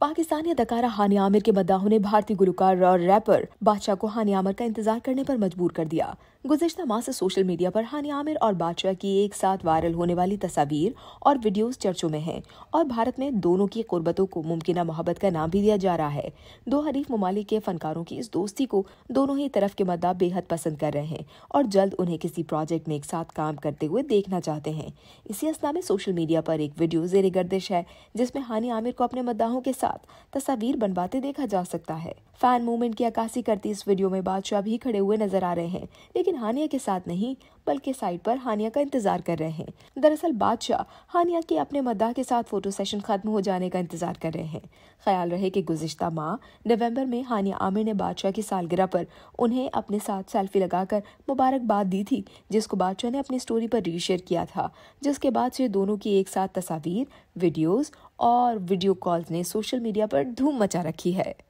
पाकिस्तानी अदाकारा हानी आमिर के मद्दाहों ने भारतीय गुरुकार और रैपर बादशाह को हानि आमिर का इंतजार करने पर मजबूर कर दिया गुजशत माह से सोशल मीडिया पर हानि आमिर और बादशाह की एक साथ वायरल होने वाली तस्वीर और वीडियोस चर्चों में हैं और भारत में दोनों की कुर्बतों को मुमकिन मोहब्बत का नाम भी दिया जा रहा है दो हरीफ ममालिक के फनकारों की इस दोस्ती को दोनों ही तरफ के मद्दा बेहद पसंद कर रहे हैं और जल्द उन्हें किसी प्रोजेक्ट में एक साथ काम करते हुए देखना चाहते हैं इसी असना में सोशल मीडिया पर एक वीडियो जेर गर्दिश है जिसमें हानि आमिर को अपने मद्दाहों के साथ साथ तस्वीर बनवाते देखा जा सकता है फैन मूवमेंट की अक्कासी करती इस वीडियो में बादशाह भी खड़े हुए नजर आ रहे हैं लेकिन हानिया के साथ नहीं बल्कि साइड पर हानिया का इंतजार कर रहे हैं दरअसल बादशाह हानिया के अपने मद्दा के साथ फोटो सेशन खत्म हो जाने का इंतजार कर रहे हैं ख्याल रहे कि गुजशत माह नवंबर में हानिया आमिर ने बादशाह की सालगिरह पर उन्हें अपने साथ सेल्फी लगाकर मुबारकबाद दी थी जिसको बादशाह ने अपनी स्टोरी पर रीशेयर किया था जिसके बाद से दोनों की एक साथ तस्वीर वीडियोज और वीडियो कॉल्स ने सोशल मीडिया पर धूम मचा रखी है